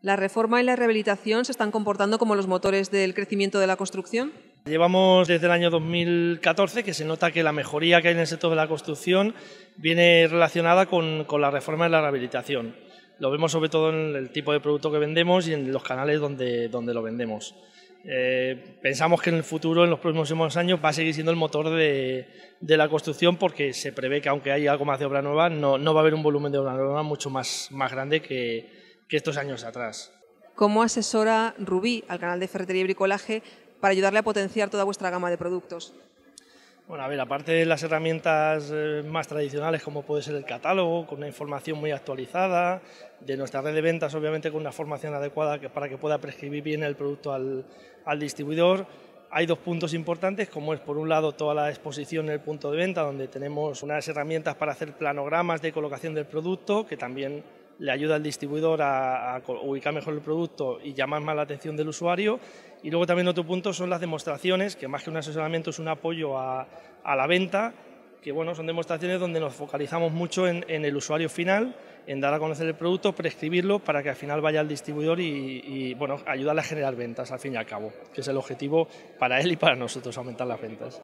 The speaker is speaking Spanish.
¿La reforma y la rehabilitación se están comportando como los motores del crecimiento de la construcción? Llevamos desde el año 2014 que se nota que la mejoría que hay en el sector de la construcción viene relacionada con, la reforma y la rehabilitación. Lo vemos sobre todo en el tipo de producto que vendemos y en los canales donde, lo vendemos. Eh, pensamos que en el futuro, en los próximos años, va a seguir siendo el motor de, la construcción porque se prevé que aunque haya algo más de obra nueva, no, va a haber un volumen de obra nueva mucho más, más grande que, que estos años atrás. ¿Cómo asesora Rubí al canal de ferretería y bricolaje para ayudarle a potenciar toda vuestra gama de productos? Bueno, a ver, aparte de las herramientas eh, más tradicionales como puede ser el catálogo, con una información muy actualizada, de nuestra red de ventas, obviamente con una formación adecuada para que pueda prescribir bien el producto al, al distribuidor, hay dos puntos importantes, como es por un lado toda la exposición en el punto de venta, donde tenemos unas herramientas para hacer planogramas de colocación del producto, que también le ayuda al distribuidor a, ubicar mejor el producto y llamar más la atención del usuario. Y luego también otro punto son las demostraciones, que más que un asesoramiento es un apoyo a, la venta, que bueno, son demostraciones donde nos focalizamos mucho en, el usuario final, en dar a conocer el producto, prescribirlo para que al final vaya al distribuidor y, y bueno, ayudarle a generar ventas al fin y al cabo, que es el objetivo para él y para nosotros, aumentar las ventas.